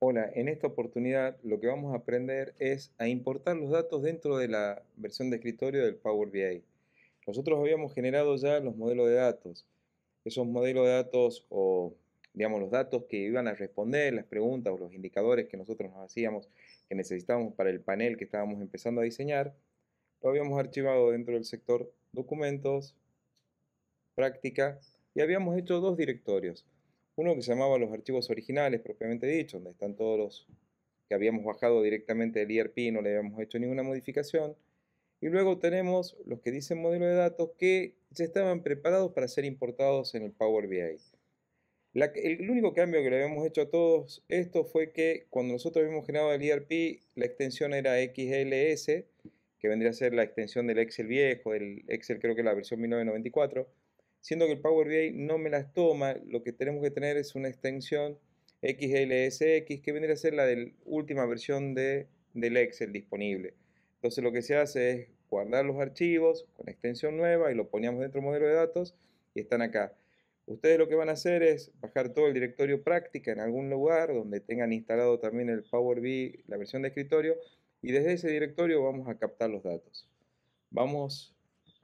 Hola, en esta oportunidad lo que vamos a aprender es a importar los datos dentro de la versión de escritorio del Power BI. Nosotros habíamos generado ya los modelos de datos. Esos modelos de datos o, digamos, los datos que iban a responder, las preguntas o los indicadores que nosotros nos hacíamos, que necesitábamos para el panel que estábamos empezando a diseñar, lo habíamos archivado dentro del sector documentos, práctica, y habíamos hecho dos directorios uno que se llamaba los archivos originales, propiamente dicho, donde están todos los que habíamos bajado directamente del IRP, e no le habíamos hecho ninguna modificación. Y luego tenemos los que dicen modelo de datos que ya estaban preparados para ser importados en el Power BI. el, único cambio que le habíamos hecho a todos estos fue que cuando nosotros habíamos generado el ERP, la extensión era XLS, que vendría a ser la extensión del Excel viejo, del Excel creo que la versión 1994, siendo que el Power BI no me las toma, lo que tenemos que tener es una extensión XLSX que vendría a ser la de última versión del Excel disponible. Entonces lo que se hace es guardar los archivos con extensión nueva y lo poníamos dentro del modelo de datos y están acá. Ustedes lo que van a hacer es bajar todo el directorio práctica en algún lugar donde tengan instalado también el Power BI, la versión de escritorio, y desde ese directorio vamos a captar los datos. Vamos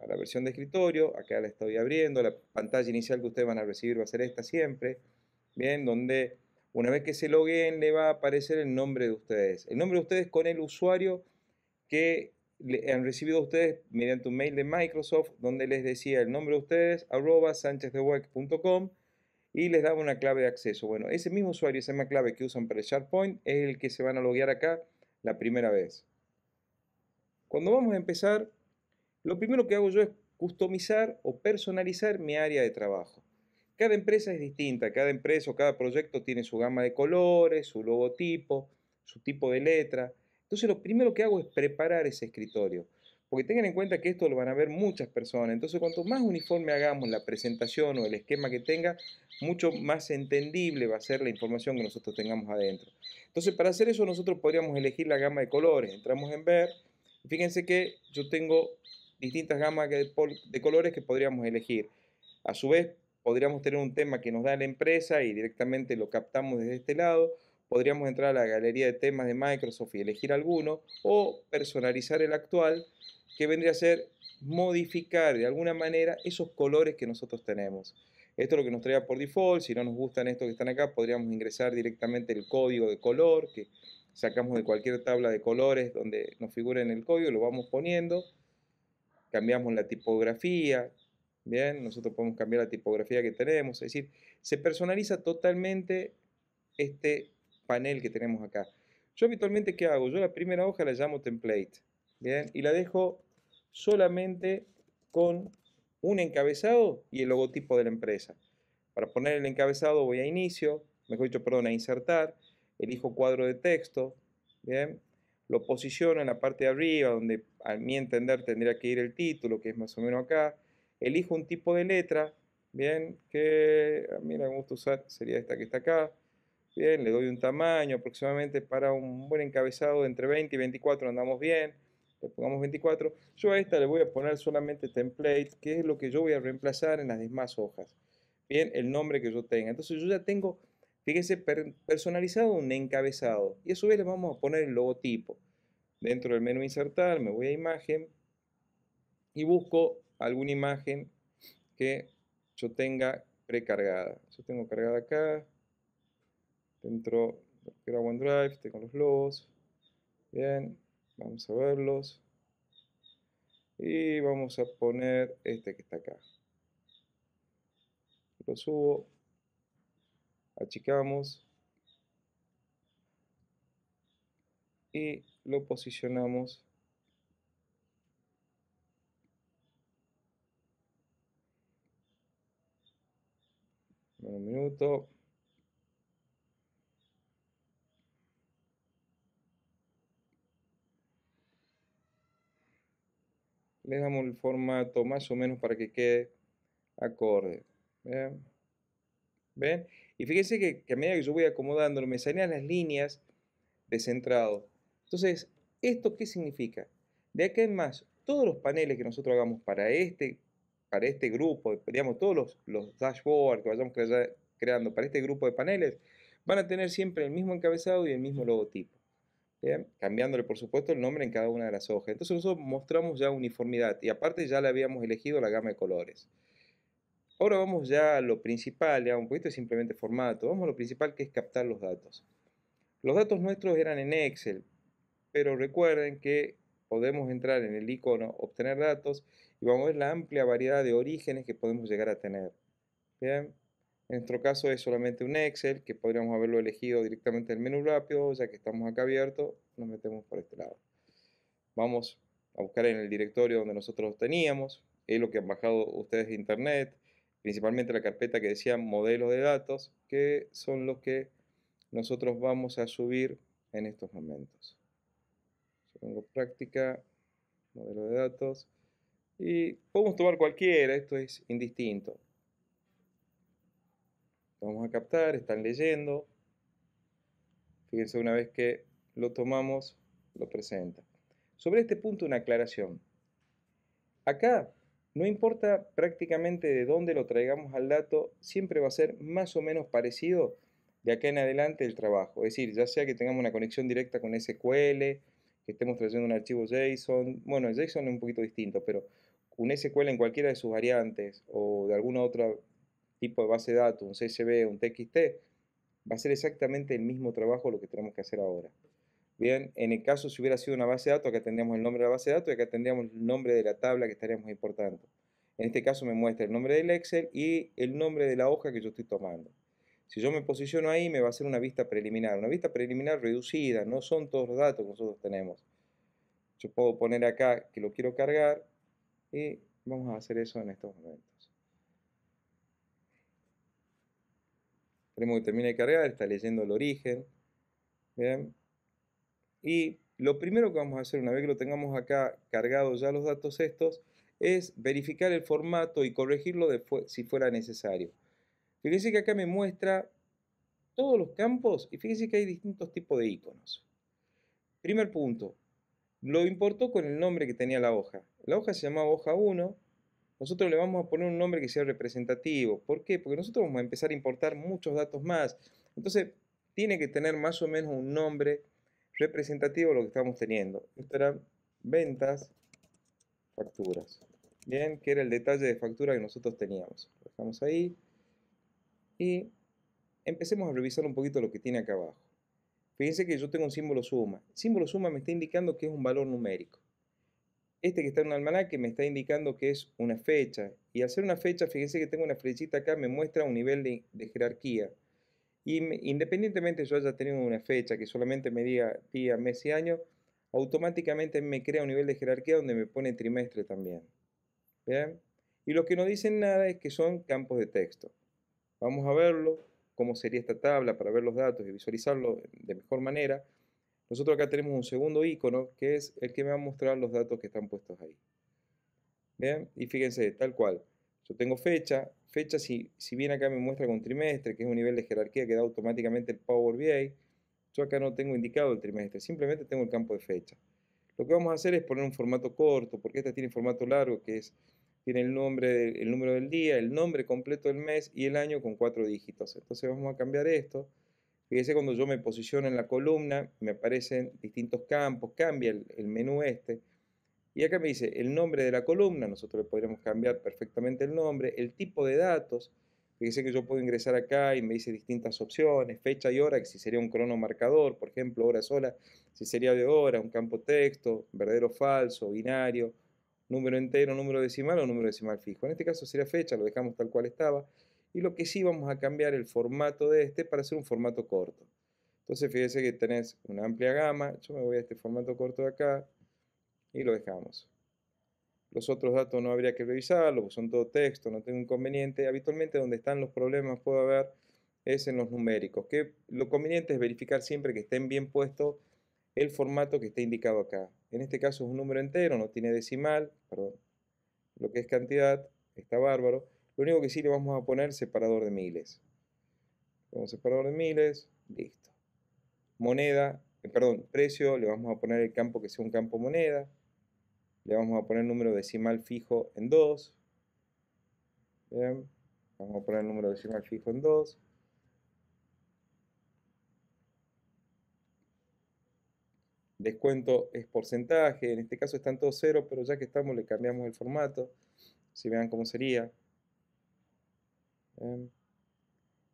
la versión de escritorio, acá la estoy abriendo, la pantalla inicial que ustedes van a recibir va a ser esta siempre, bien, donde una vez que se loguen le va a aparecer el nombre de ustedes, el nombre de ustedes con el usuario que le han recibido ustedes mediante un mail de Microsoft donde les decía el nombre de ustedes, arroba web.com y les daba una clave de acceso. Bueno, ese mismo usuario, esa misma clave que usan para el SharePoint es el que se van a loguear acá la primera vez. Cuando vamos a empezar lo primero que hago yo es customizar o personalizar mi área de trabajo. Cada empresa es distinta, cada empresa o cada proyecto tiene su gama de colores, su logotipo, su tipo de letra. Entonces lo primero que hago es preparar ese escritorio, porque tengan en cuenta que esto lo van a ver muchas personas. Entonces cuanto más uniforme hagamos la presentación o el esquema que tenga, mucho más entendible va a ser la información que nosotros tengamos adentro. Entonces para hacer eso nosotros podríamos elegir la gama de colores. Entramos en ver. Fíjense que yo tengo distintas gamas de, colores que podríamos elegir. A su vez, podríamos tener un tema que nos da la empresa y directamente lo captamos desde este lado. Podríamos entrar a la galería de temas de Microsoft y elegir alguno o personalizar el actual, que vendría a ser modificar de alguna manera esos colores que nosotros tenemos. Esto es lo que nos trae por default. Si no nos gustan estos que están acá, podríamos ingresar directamente el código de color que sacamos de cualquier tabla de colores donde nos figuren el código, lo vamos poniendo cambiamos la tipografía, bien, nosotros podemos cambiar la tipografía que tenemos, es decir, se personaliza totalmente este panel que tenemos acá. Yo habitualmente, ¿qué hago? Yo la primera hoja la llamo template, bien, y la dejo solamente con un encabezado y el logotipo de la empresa. Para poner el encabezado voy a inicio, mejor dicho, perdón, a insertar, elijo cuadro de texto, bien, lo posiciono en la parte de arriba, donde a mi entender tendría que ir el título, que es más o menos acá. Elijo un tipo de letra, bien, que ah, a mí me gusta usar, sería esta que está acá. Bien, le doy un tamaño aproximadamente para un buen encabezado de entre 20 y 24, andamos bien. Le pongamos 24. Yo a esta le voy a poner solamente template, que es lo que yo voy a reemplazar en las demás hojas. Bien, el nombre que yo tenga. Entonces yo ya tengo Fíjense, personalizado un encabezado. Y a su vez le vamos a poner el logotipo. Dentro del menú insertar me voy a imagen y busco alguna imagen que yo tenga precargada. Yo tengo cargada acá. Dentro de OneDrive tengo los logos. Bien, vamos a verlos. Y vamos a poner este que está acá. Lo subo achicamos y lo posicionamos un minuto le damos el formato más o menos para que quede acorde ¿Bien? Y fíjense que, a medida que yo voy acomodándolo, me salen las líneas de centrado. Entonces, ¿esto qué significa? De acá en más, todos los paneles que nosotros hagamos para este, para este grupo, digamos, todos los, dashboards que vayamos creando para este grupo de paneles, van a tener siempre el mismo encabezado y el mismo logotipo. Cambiándole, por supuesto, el nombre en cada una de las hojas. Entonces nosotros mostramos ya uniformidad y aparte ya le habíamos elegido la gama de colores. Ahora vamos ya a lo principal, ya un poquito es simplemente formato. Vamos a lo principal que es captar los datos. Los datos nuestros eran en Excel, pero recuerden que podemos entrar en el icono obtener datos y vamos a ver la amplia variedad de orígenes que podemos llegar a tener. Bien. En nuestro caso es solamente un Excel, que podríamos haberlo elegido directamente en menú rápido, ya que estamos acá abierto, nos metemos por este lado. Vamos a buscar en el directorio donde nosotros teníamos, es lo que han bajado ustedes de internet, principalmente la carpeta que decía modelo de datos, que son los que nosotros vamos a subir en estos momentos. Yo práctica, modelo de datos, y podemos tomar cualquiera, esto es indistinto. Vamos a captar, están leyendo. Fíjense una vez que lo tomamos, lo presenta. Sobre este punto una aclaración. Acá no importa prácticamente de dónde lo traigamos al dato, siempre va a ser más o menos parecido de acá en adelante el trabajo. Es decir, ya sea que tengamos una conexión directa con SQL, que estemos trayendo un archivo JSON, bueno, el JSON es un poquito distinto, pero un SQL en cualquiera de sus variantes o de algún otro tipo de base de datos, un CSV, un TXT, va a ser exactamente el mismo trabajo lo que tenemos que hacer ahora. Bien, en el caso si hubiera sido una base de datos, acá tendríamos el nombre de la base de datos y acá tendríamos el nombre de la tabla que estaríamos importando. En este caso me muestra el nombre del Excel y el nombre de la hoja que yo estoy tomando. Si yo me posiciono ahí, me va a hacer una vista preliminar. Una vista preliminar reducida, no son todos los datos que nosotros tenemos. Yo puedo poner acá que lo quiero cargar y vamos a hacer eso en estos momentos. Tenemos que termine de cargar, está leyendo el origen. Bien. Y lo primero que vamos a hacer una vez que lo tengamos acá cargado ya los datos estos, es verificar el formato y corregirlo si fuera necesario. Fíjense que acá me muestra todos los campos y fíjense que hay distintos tipos de iconos. Primer punto, lo importó con el nombre que tenía la hoja. La hoja se llamaba hoja 1, nosotros le vamos a poner un nombre que sea representativo. ¿Por qué? Porque nosotros vamos a empezar a importar muchos datos más. Entonces, tiene que tener más o menos un nombre representativo lo que estamos teniendo. Esto eran ventas, facturas. Bien, que era el detalle de factura que nosotros teníamos. Lo dejamos ahí. Y empecemos a revisar un poquito lo que tiene acá abajo. Fíjense que yo tengo un símbolo suma. símbolo suma me está indicando que es un valor numérico. Este que está en un almanaque me está indicando que es una fecha. Y al ser una fecha, fíjense que tengo una flechita acá, me muestra un nivel de jerarquía. Y independientemente yo haya tenido una fecha que solamente me diga día, mes y año, automáticamente me crea un nivel de jerarquía donde me pone trimestre también. Y lo que no dicen nada es que son campos de texto. Vamos a verlo, cómo sería esta tabla para ver los datos y visualizarlo de mejor manera. Nosotros acá tenemos un segundo icono que es el que me va a mostrar los datos que están puestos ahí. ¿Bien? Y fíjense, tal cual. Yo tengo fecha, fecha, si, si bien acá me muestra con trimestre, que es un nivel de jerarquía que da automáticamente el Power BI, yo acá no tengo indicado el trimestre, simplemente tengo el campo de fecha. Lo que vamos a hacer es poner un formato corto, porque esta tiene formato largo, que es, tiene el, nombre número del día, el nombre completo del mes y el año con cuatro dígitos. Entonces vamos a cambiar esto. Fíjese cuando yo me posiciono en la columna, me aparecen distintos campos, cambia el menú este. Y acá me dice el nombre de la columna, nosotros le podríamos cambiar perfectamente el nombre, el tipo de datos, fíjese que yo puedo ingresar acá y me dice distintas opciones, fecha y hora, que si sería un crono marcador, por ejemplo, hora sola, si sería de hora, un campo texto, verdadero o falso, binario, número entero, número decimal o número decimal fijo. En este caso sería fecha, lo dejamos tal cual estaba. Y lo que sí vamos a cambiar el formato de este para hacer un formato corto. Entonces fíjese que tenés una amplia gama. Yo me voy a este formato corto de acá y lo dejamos. Los otros datos no habría que revisarlos, son todo texto, no tengo inconveniente. Habitualmente donde están los problemas puede haber es en los numéricos, que lo conveniente es verificar siempre que estén bien puestos el formato que está indicado acá. En este caso es un número entero, no tiene decimal, lo que es cantidad, está bárbaro. Lo único que sí le vamos a poner separador de miles. Vamos separador de miles, listo. Moneda, eh, perdón, precio, le vamos a poner el campo que sea un campo moneda. Le vamos a poner número decimal fijo en 2. Vamos a poner el número decimal fijo en 2. Descuento es porcentaje, en este caso están todos cero, pero ya que estamos le cambiamos el formato. Si vean cómo sería.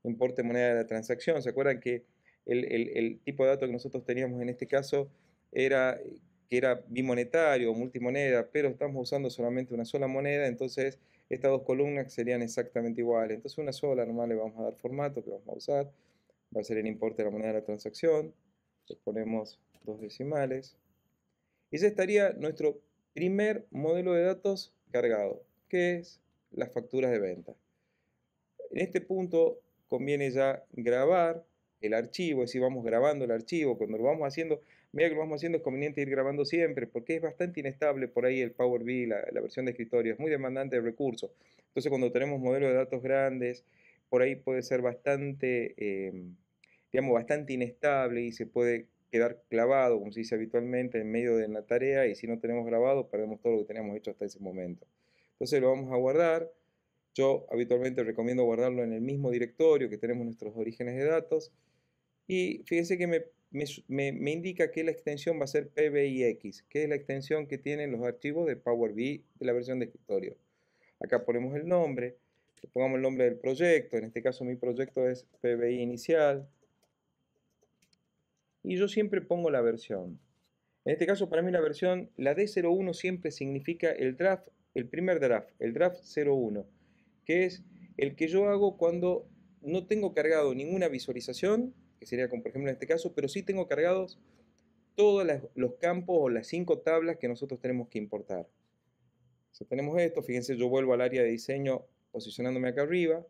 Importe moneda de la transacción. ¿Se acuerdan que el, el tipo de dato que nosotros teníamos en este caso era que era bimonetario, o multimoneda, pero estamos usando solamente una sola moneda, entonces estas dos columnas serían exactamente iguales. Entonces una sola nomás le vamos a dar formato que vamos a usar, va a ser el importe de la moneda de la transacción, le ponemos dos decimales, y ya estaría nuestro primer modelo de datos cargado, que es las facturas de venta. En este punto conviene ya grabar el archivo, es decir, vamos grabando el archivo, cuando lo vamos haciendo, Mira que lo vamos haciendo, es conveniente ir grabando siempre, porque es bastante inestable por ahí el Power BI, la, versión de escritorio, es muy demandante de recursos. Entonces cuando tenemos modelos de datos grandes, por ahí puede ser bastante, em, digamos, bastante inestable y se puede quedar clavado, como se dice habitualmente, en medio de la tarea y si no tenemos grabado, perdemos todo lo que teníamos hecho hasta ese momento. Entonces lo vamos a guardar. Yo habitualmente recomiendo guardarlo en el mismo directorio que tenemos nuestros orígenes de datos. Y fíjense que me me, indica que la extensión va a ser PBIX, que es la extensión que tienen los archivos de Power BI de la versión de escritorio. Acá ponemos el nombre, pongamos el nombre del proyecto, en este caso mi proyecto es PBI inicial, y yo siempre pongo la versión. En este caso para mí la versión, la D01 siempre significa el draft, el primer draft, el draft 01, que es el que yo hago cuando no tengo cargado ninguna visualización que sería como por ejemplo en este caso, pero sí tengo cargados todos los campos o las cinco tablas que nosotros tenemos que importar. O tenemos esto, fíjense, yo vuelvo al área de diseño posicionándome acá arriba,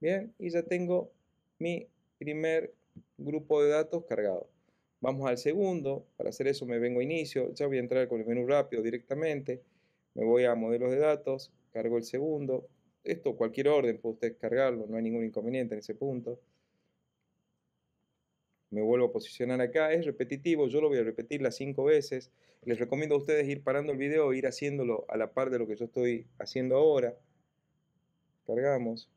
bien, y ya tengo mi primer grupo de datos cargado. Vamos al segundo, para hacer eso me vengo a inicio, ya voy a entrar con el menú rápido directamente, me voy a modelos de datos, cargo el segundo, esto cualquier orden puede usted cargarlo, no hay ningún inconveniente en ese punto me vuelvo a posicionar acá, es repetitivo, yo lo voy a repetir las cinco veces. Les recomiendo a ustedes ir parando el video, ir haciéndolo a la par de lo que yo estoy haciendo ahora. Cargamos.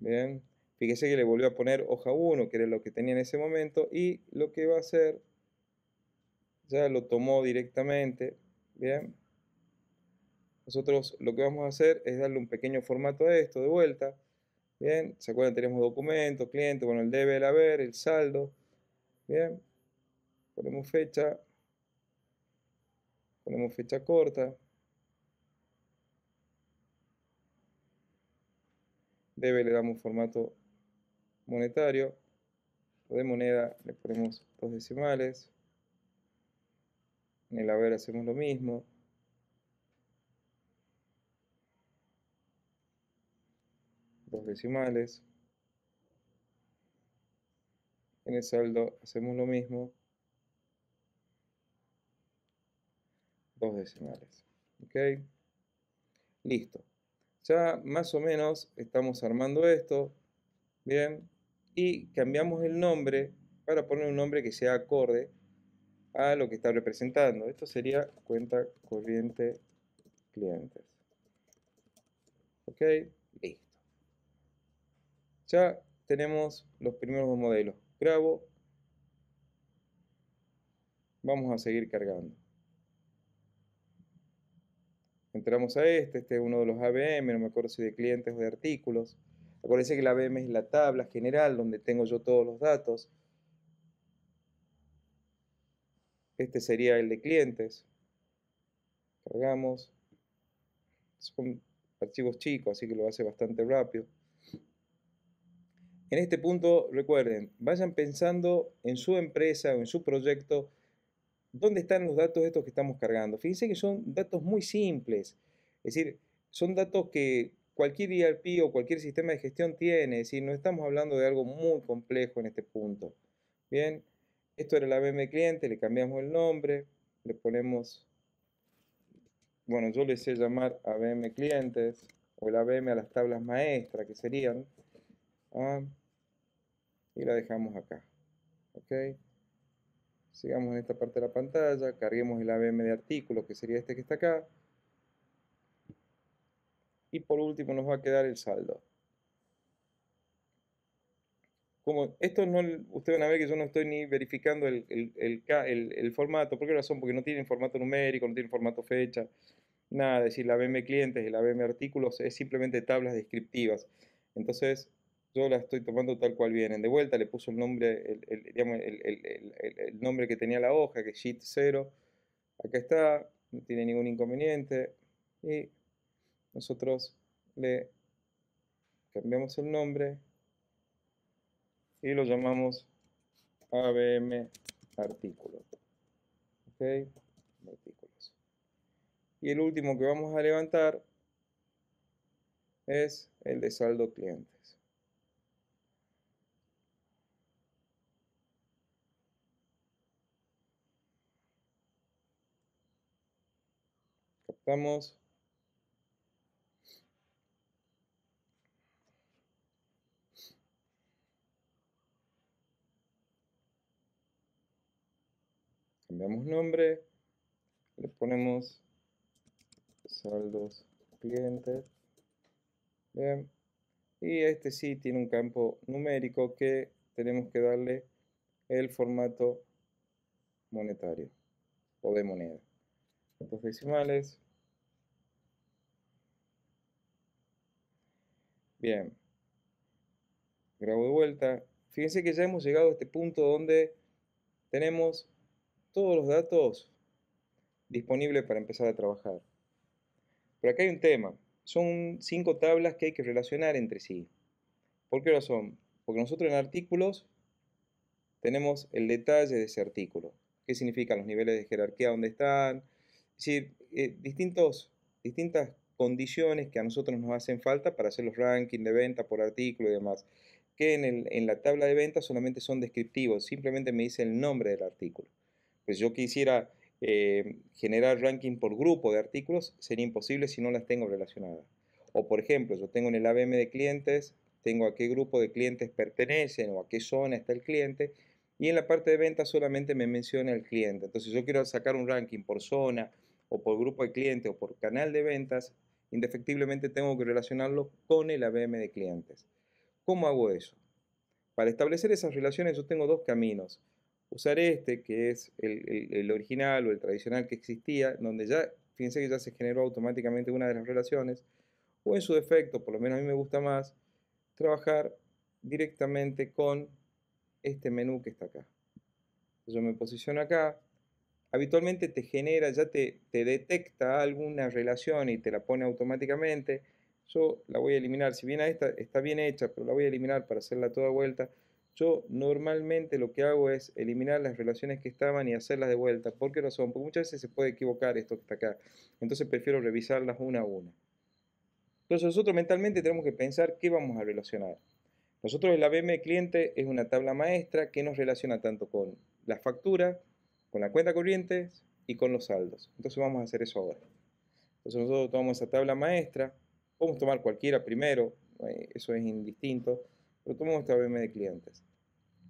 Bien, fíjese que le volvió a poner hoja 1, que era lo que tenía en ese momento, y lo que va a hacer, ya lo tomó directamente, bien, nosotros lo que vamos a hacer es darle un pequeño formato a esto de vuelta. Bien, se acuerdan, tenemos documento, cliente, bueno, el debe, el haber, el saldo. Bien, ponemos fecha, ponemos fecha corta. Debe le damos formato monetario. de moneda le ponemos dos decimales. En el haber hacemos lo mismo. decimales. En el saldo hacemos lo mismo. Dos decimales. ¿Ok? Listo. Ya más o menos estamos armando esto. Bien. Y cambiamos el nombre para poner un nombre que sea acorde a lo que está representando. Esto sería cuenta corriente clientes. ¿Ok? Ya tenemos los primeros dos modelos. Grabo. Vamos a seguir cargando. Entramos a este, este es uno de los ABM, no me acuerdo si de clientes o de artículos. Acuérdense que el ABM es la tabla general donde tengo yo todos los datos. Este sería el de clientes. Cargamos. Son archivos chicos, así que lo hace bastante rápido. En este punto, recuerden, vayan pensando en su empresa o en su proyecto, dónde están los datos estos que estamos cargando. Fíjense que son datos muy simples, es decir, son datos que cualquier ERP o cualquier sistema de gestión tiene, es decir, no estamos hablando de algo muy complejo en este punto. Bien, esto era la BM cliente, le cambiamos el nombre, le ponemos, bueno, yo le sé llamar ABM clientes o el ABM a las tablas maestras que serían, Ah, y la dejamos acá. ¿Ok? Sigamos en esta parte de la pantalla, carguemos el ABM de artículos que sería este que está acá. Y por último nos va a quedar el saldo. Como esto no, ustedes van a ver que yo no estoy ni verificando el, formato. ¿Por qué razón? Porque no tienen formato numérico, no tienen formato fecha. Nada, es decir, la ABM clientes y la ABM artículos es simplemente tablas descriptivas. Entonces, yo la estoy tomando tal cual vienen. De vuelta le puso el nombre, el, el, nombre que tenía la hoja, que es Sheet 0. Acá está, no tiene ningún inconveniente. Y nosotros le cambiamos el nombre y lo llamamos ABM artículo. ¿Ok? Y el último que vamos a levantar es el de saldo cliente. Cambiamos nombre, le ponemos saldos clientes. Bien. Y este sí tiene un campo numérico que tenemos que darle el formato monetario o de moneda. Dos decimales, Bien. Grabo de vuelta. Fíjense que ya hemos llegado a este punto donde tenemos todos los datos disponibles para empezar a trabajar. Pero acá hay un tema. Son cinco tablas que hay que relacionar entre sí. ¿Por qué razón? Porque nosotros en artículos tenemos el detalle de ese artículo. ¿Qué significan los niveles de jerarquía, dónde están? Es decir, eh, distintos, distintas condiciones que a nosotros nos hacen falta para hacer los rankings de venta por artículo y demás, que en, la tabla de ventas solamente son descriptivos, simplemente me dice el nombre del artículo. Pues yo quisiera eh, generar ranking por grupo de artículos, sería imposible si no las tengo relacionadas. O por ejemplo, yo tengo en el ABM de clientes, tengo a qué grupo de clientes pertenecen o a qué zona está el cliente, y en la parte de ventas solamente me menciona el cliente. Entonces yo quiero sacar un ranking por zona o por grupo de cliente o por canal de ventas, indefectiblemente tengo que relacionarlo con el ABM de clientes. ¿Cómo hago eso? Para establecer esas relaciones yo tengo dos caminos. Usar este, que es el, el original o el tradicional que existía, donde ya, fíjense que ya se generó automáticamente una de las relaciones, o en su defecto, por lo menos a mí me gusta más, trabajar directamente con este menú que está acá. Yo me posiciono acá, habitualmente te genera, ya te, te detecta alguna relación y te la pone automáticamente. Yo la voy a eliminar, si bien esta está bien hecha, pero la voy a eliminar para hacerla toda vuelta. Yo normalmente lo que hago es eliminar las relaciones que estaban y hacerlas de vuelta. ¿Por qué razón? Porque muchas veces se puede equivocar esto que está acá. Entonces prefiero revisarlas una a una. Entonces nosotros mentalmente tenemos que pensar qué vamos a relacionar. Nosotros el ABM cliente es una tabla maestra que nos relaciona tanto con la factura, la cuenta corriente y con los saldos. Entonces vamos a hacer eso ahora. Entonces nosotros tomamos esa tabla maestra, podemos tomar cualquiera primero, eh, eso es indistinto, pero tomamos esta BM de clientes.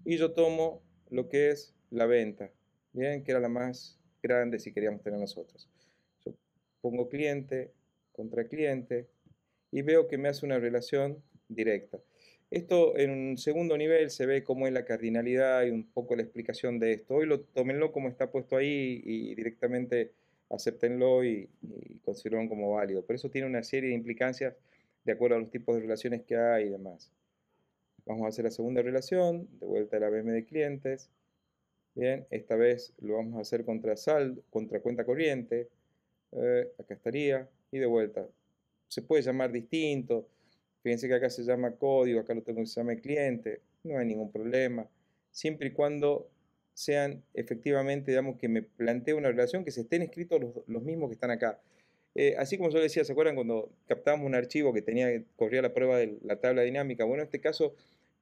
Y yo tomo lo que es la venta, bien, que era la más grande si queríamos tener nosotros. Yo pongo cliente contra cliente y veo que me hace una relación directa. Esto en un segundo nivel se ve cómo es la cardinalidad y un poco la explicación de esto. Hoy lo, tómenlo como está puesto ahí y directamente acéptenlo y, consideren como válido. Pero eso tiene una serie de implicancias de acuerdo a los tipos de relaciones que hay y demás. Vamos a hacer la segunda relación, de vuelta a la BME de clientes. Bien, esta vez lo vamos a hacer contra saldo, contra cuenta corriente. Eh, acá estaría. Y de vuelta. Se puede llamar distinto Fíjense que acá se llama código, acá lo tengo que se llama cliente, no hay ningún problema. Siempre y cuando sean efectivamente, digamos, que me plantee una relación, que se estén escritos los, mismos que están acá. Eh, así como yo decía, ¿se acuerdan cuando captábamos un archivo que tenía, corría la prueba de la tabla dinámica? Bueno, en este caso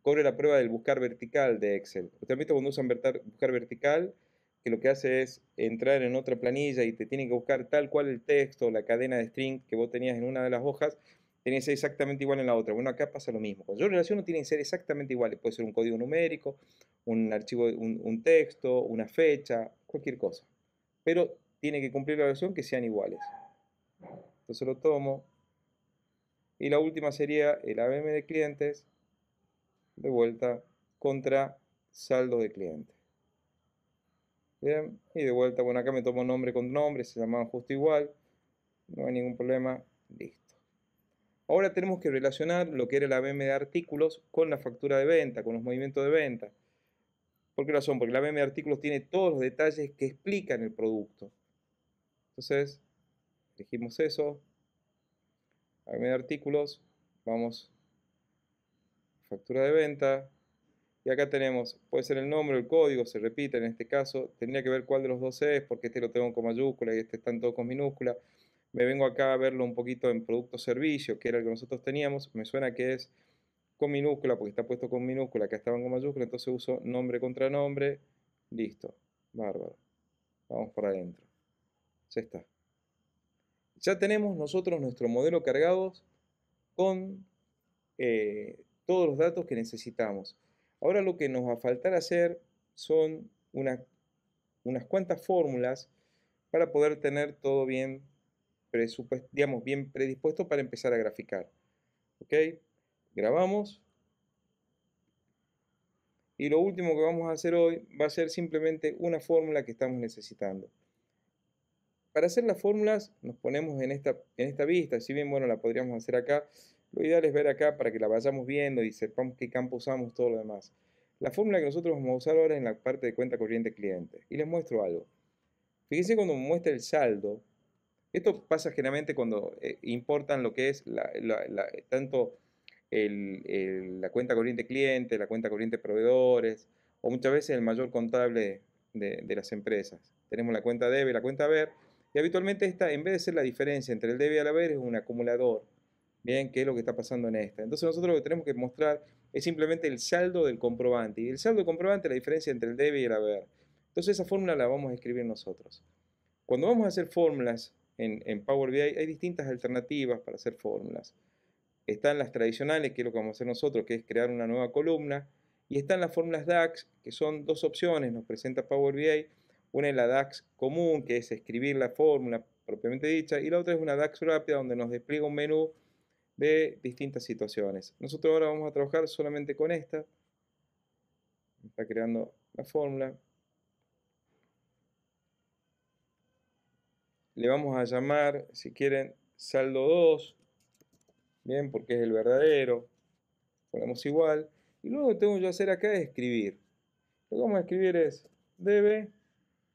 corre la prueba del buscar vertical de Excel. Ustedes cuando usan buscar vertical, que lo que hace es entrar en otra planilla y te tienen que buscar tal cual el texto, la cadena de string que vos tenías en una de las hojas, tiene que ser exactamente igual en la otra. Bueno, acá pasa lo mismo. Cuando yo relaciono, tienen que ser exactamente iguales. Puede ser un código numérico, un archivo, un, un texto, una fecha, cualquier cosa. Pero tiene que cumplir la relación que sean iguales. Entonces lo tomo. Y la última sería el ABM de clientes, de vuelta, contra saldo de cliente. Bien, y de vuelta, bueno, acá me tomo nombre con nombre, se llamaban justo igual. No hay ningún problema. Listo. Ahora tenemos que relacionar lo que era la BM de artículos con la factura de venta, con los movimientos de venta. ¿Por qué razón? Porque la BM de artículos tiene todos los detalles que explican el producto. Entonces, elegimos eso. BM de artículos, vamos, factura de venta. Y acá tenemos, puede ser el nombre, el código, se repite en este caso. Tendría que ver cuál de los dos es, porque este lo tengo con mayúscula y este están en todo con minúscula me vengo acá a verlo un poquito en producto-servicio, que era el que nosotros teníamos, me suena que es con minúscula, porque está puesto con minúscula, acá estaban con mayúscula, entonces uso nombre contra nombre, listo, bárbaro. Vamos para adentro. Ya está. Ya tenemos nosotros nuestro modelo cargado con eh, todos los datos que necesitamos. Ahora lo que nos va a faltar hacer son unas cuantas fórmulas para poder tener todo bien digamos, bien predispuesto para empezar a graficar. ¿Ok? Grabamos. Y lo último que vamos a hacer hoy va a ser simplemente una fórmula que estamos necesitando. Para hacer las fórmulas nos ponemos en esta, en esta vista, si bien bueno la podríamos hacer acá, lo ideal es ver acá para que la vayamos viendo y sepamos qué campo usamos, todo lo demás. La fórmula que nosotros vamos a usar ahora es en la parte de cuenta corriente cliente. Y les muestro algo. Fíjense cuando muestra el saldo, esto pasa generalmente cuando eh, importan lo que es tanto la cuenta corriente cliente, la cuenta corriente proveedores, o muchas veces el mayor contable de, las empresas. Tenemos la cuenta debe, la cuenta haber. y habitualmente esta, en vez de ser la diferencia entre el debe y el haber, es un acumulador. Bien, ¿qué es lo que está pasando en esta? Entonces nosotros lo que tenemos que mostrar es simplemente el saldo del comprobante. Y el saldo del comprobante es la diferencia entre el debe y el haber. Entonces esa fórmula la vamos a escribir nosotros. Cuando vamos a hacer fórmulas en, Power BI, hay distintas alternativas para hacer fórmulas. Están las tradicionales, que es lo que vamos a hacer nosotros, que es crear una nueva columna. Y están las fórmulas DAX, que son dos opciones, nos presenta Power BI. Una es la DAX común, que es escribir la fórmula propiamente dicha, y la otra es una DAX rápida, donde nos despliega un menú de distintas situaciones. Nosotros ahora vamos a trabajar solamente con esta. Está creando la fórmula. le vamos a llamar, si quieren, saldo 2, bien, porque es el verdadero, ponemos igual, y luego lo que tengo que hacer acá es escribir. Lo que vamos a escribir es debe,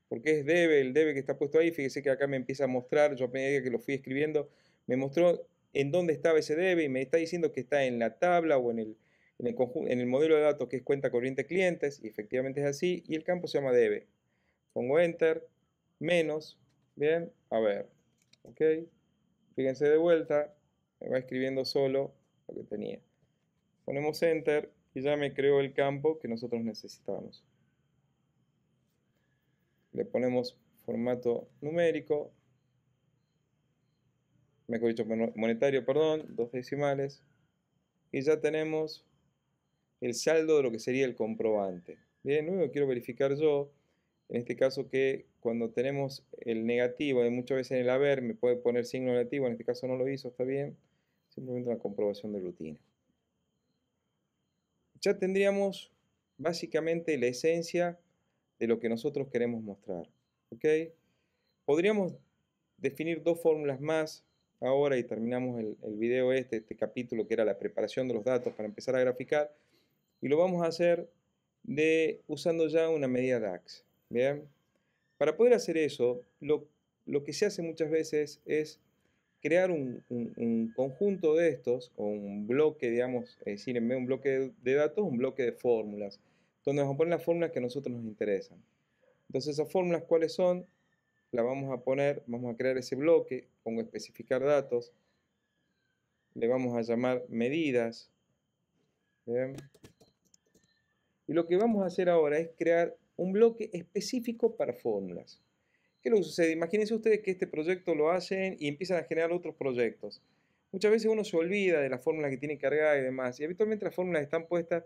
porque es debe, el debe que está puesto ahí, fíjese que acá me empieza a mostrar, yo a que lo fui escribiendo, me mostró en dónde estaba ese debe y me está diciendo que está en la tabla o en el, en el, en el modelo de datos que es cuenta corriente clientes, y efectivamente es así, y el campo se llama debe. Pongo enter, menos, Bien, a ver, ok. Fíjense de vuelta, me va escribiendo solo lo que tenía. Ponemos Enter y ya me creó el campo que nosotros necesitábamos. Le ponemos formato numérico, mejor dicho, monetario, perdón, dos decimales, y ya tenemos el saldo de lo que sería el comprobante. Bien, luego quiero verificar yo, en este caso, que cuando tenemos el negativo, y muchas veces en el haber me puede poner signo negativo, en este caso no lo hizo, está bien, simplemente una comprobación de rutina. Ya tendríamos básicamente la esencia de lo que nosotros queremos mostrar. ¿ok? Podríamos definir dos fórmulas más ahora y terminamos el, video este, este capítulo que era la preparación de los datos para empezar a graficar y lo vamos a hacer de, usando ya una medida DAX. Bien. Para poder hacer eso, lo, que se hace muchas veces es crear un, conjunto de estos, o un bloque, digamos, es eh, decir, en vez de un bloque de datos, un bloque de fórmulas, donde vamos a poner las fórmulas que a nosotros nos interesan. Entonces, esas fórmulas, ¿cuáles son? Las vamos a poner, vamos a crear ese bloque, pongo especificar datos, le vamos a llamar medidas, Y lo que vamos a hacer ahora es crear un bloque específico para fórmulas. ¿Qué es lo que sucede? Imagínense ustedes que este proyecto lo hacen y empiezan a generar otros proyectos. Muchas veces uno se olvida de las fórmulas que tiene cargada y demás, y habitualmente las fórmulas están puestas,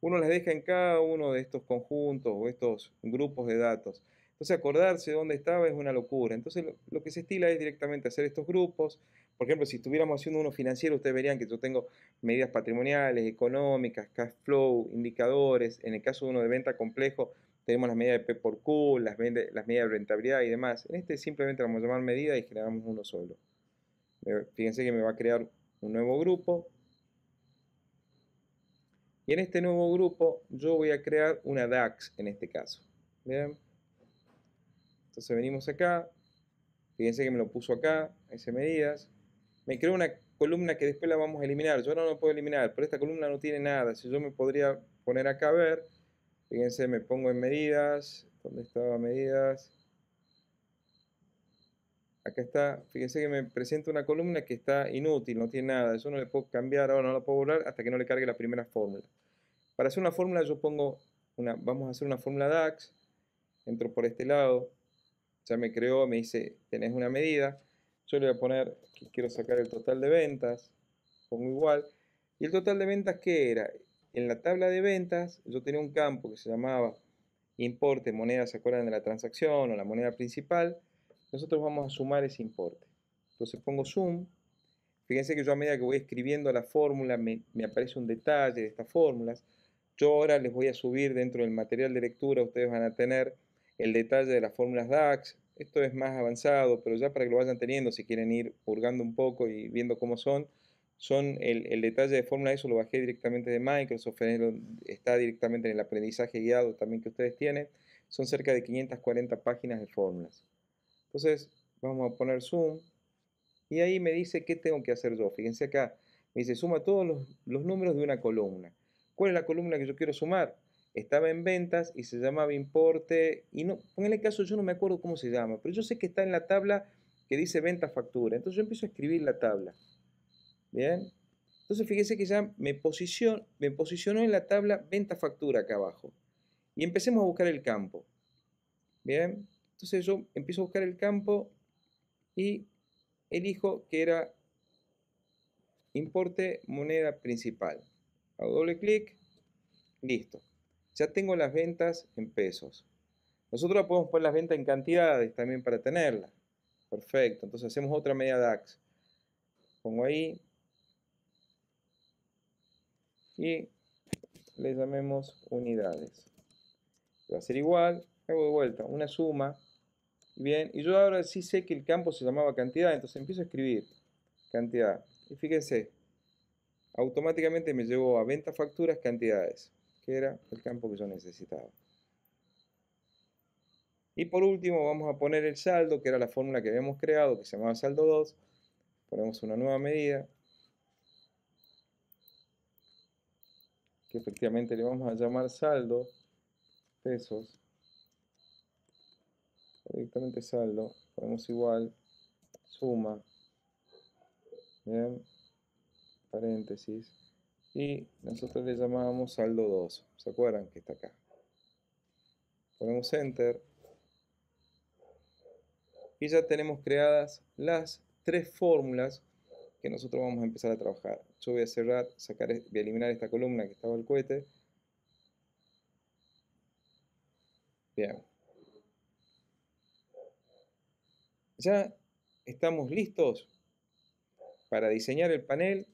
uno las deja en cada uno de estos conjuntos o estos grupos de datos. Entonces acordarse de dónde estaba es una locura. Entonces lo que se estila es directamente hacer estos grupos. Por ejemplo, si estuviéramos haciendo uno financiero, ustedes verían que yo tengo medidas patrimoniales, económicas, cash flow, indicadores. En el caso de uno de venta complejo, tenemos las medidas de P por Q, las, medidas de rentabilidad y demás. En este simplemente vamos a llamar medida y generamos uno solo. Fíjense que me va a crear un nuevo grupo. Y en este nuevo grupo yo voy a crear una DAX en este caso. Bien. Entonces venimos acá. Fíjense que me lo puso acá, ese medidas. Me creó una columna que después la vamos a eliminar. Yo ahora no lo puedo eliminar, pero esta columna no tiene nada. Si yo me podría poner acá a ver, Fíjense, me pongo en medidas. ¿Dónde estaba medidas? Acá está, fíjense que me presenta una columna que está inútil, no tiene nada. Eso no le puedo cambiar ahora, no la puedo borrar hasta que no le cargue la primera fórmula. Para hacer una fórmula yo pongo, una, vamos a hacer una fórmula DAX. Entro por este lado. Ya me creó, me dice, tenés una medida. Yo le voy a poner que quiero sacar el total de ventas. Pongo igual. ¿Y el total de ventas qué era? en la tabla de ventas yo tenía un campo que se llamaba importe, moneda, ¿se acuerdan de la transacción o la moneda principal? Nosotros vamos a sumar ese importe. Entonces pongo zoom. Fíjense que yo a medida que voy escribiendo la fórmula me, aparece un detalle de estas fórmulas. Yo ahora les voy a subir dentro del material de lectura, ustedes van a tener el detalle de las fórmulas DAX. Esto es más avanzado, pero ya para que lo vayan teniendo, si quieren ir purgando un poco y viendo cómo son, son el, detalle de Fórmula eso lo bajé directamente de Microsoft, está directamente en el aprendizaje guiado también que ustedes tienen, son cerca de 540 páginas de fórmulas. Entonces, vamos a poner zoom, y ahí me dice qué tengo que hacer yo. Fíjense acá, me dice suma todos los, los números de una columna. ¿Cuál es la columna que yo quiero sumar? Estaba en ventas y se llamaba importe, y no, en el caso yo no me acuerdo cómo se llama, pero yo sé que está en la tabla que dice venta factura, entonces yo empiezo a escribir la tabla. Bien. Entonces fíjese que ya me posicionó, en la tabla venta-factura acá abajo. Y empecemos a buscar el campo. Bien. Entonces yo empiezo a buscar el campo y elijo que era importe moneda principal. Hago doble clic. Listo. Ya tengo las ventas en pesos. Nosotros podemos poner las ventas en cantidades también para tenerlas Perfecto. Entonces hacemos otra media DAX. Pongo ahí y le llamemos unidades. Va a ser igual, hago de vuelta, una suma. Bien, y yo ahora sí sé que el campo se llamaba cantidad, entonces empiezo a escribir cantidad. Y fíjense, automáticamente me llevó a venta facturas cantidades, que era el campo que yo necesitaba. Y por último vamos a poner el saldo, que era la fórmula que habíamos creado, que se llamaba saldo 2. Ponemos una nueva medida, efectivamente le vamos a llamar saldo, pesos, directamente saldo, ponemos igual, suma, bien, paréntesis, y nosotros le llamábamos saldo 2, ¿se acuerdan que está acá? Ponemos enter, y ya tenemos creadas las tres fórmulas que nosotros vamos a empezar a trabajar yo voy a cerrar, sacar, e, voy a eliminar esta columna que estaba el cohete. Bien. Ya estamos listos para diseñar el panel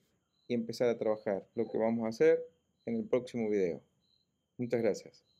y empezar a trabajar, lo que vamos a hacer en el próximo video. Muchas gracias.